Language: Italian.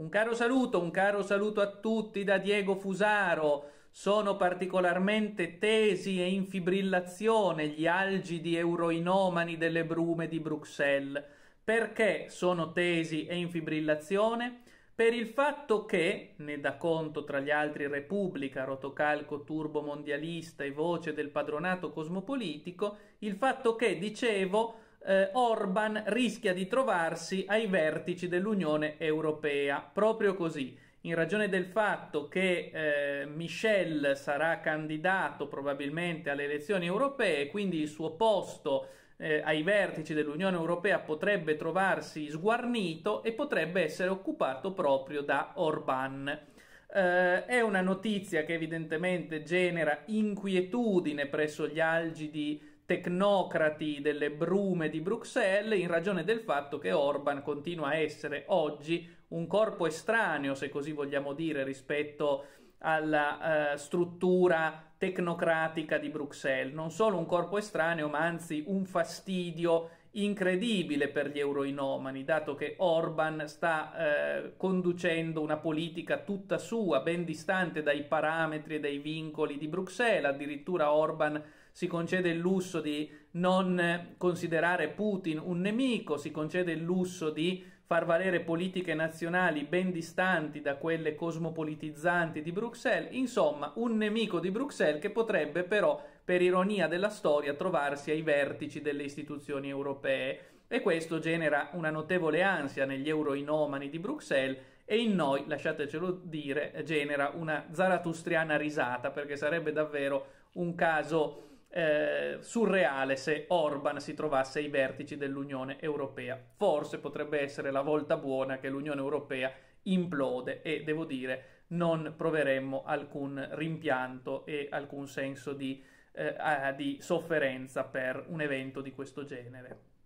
Un caro saluto, un caro saluto a tutti da Diego Fusaro. Sono particolarmente tesi e in fibrillazione gli algidi euroinomani delle brume di Bruxelles. Perché sono tesi e in fibrillazione? Per il fatto che, ne dà conto tra gli altri Repubblica, Rotocalco Turbo Mondialista e Voce del Padronato Cosmopolitico, il fatto che, dicevo, eh, Orban rischia di trovarsi ai vertici dell'Unione Europea, proprio così. In ragione del fatto che eh, Michel sarà candidato probabilmente alle elezioni europee, quindi il suo posto eh, ai vertici dell'Unione Europea potrebbe trovarsi sguarnito e potrebbe essere occupato proprio da Orban. Uh, è una notizia che evidentemente genera inquietudine presso gli algidi tecnocrati delle brume di Bruxelles in ragione del fatto che Orban continua a essere oggi un corpo estraneo, se così vogliamo dire, rispetto alla eh, struttura tecnocratica di Bruxelles. Non solo un corpo estraneo, ma anzi un fastidio incredibile per gli euroinomani, dato che Orban sta eh, conducendo una politica tutta sua, ben distante dai parametri e dai vincoli di Bruxelles. Addirittura Orban si concede il lusso di non eh, considerare Putin un nemico, si concede il lusso di far valere politiche nazionali ben distanti da quelle cosmopolitizzanti di Bruxelles, insomma un nemico di Bruxelles che potrebbe però, per ironia della storia, trovarsi ai vertici delle istituzioni europee e questo genera una notevole ansia negli euroinomani di Bruxelles e in noi, lasciatecelo dire, genera una zaratustriana risata perché sarebbe davvero un caso eh, surreale se Orban si trovasse ai vertici dell'Unione Europea. Forse potrebbe essere la volta buona che l'Unione Europea implode e devo dire non proveremmo alcun rimpianto e alcun senso di, eh, di sofferenza per un evento di questo genere.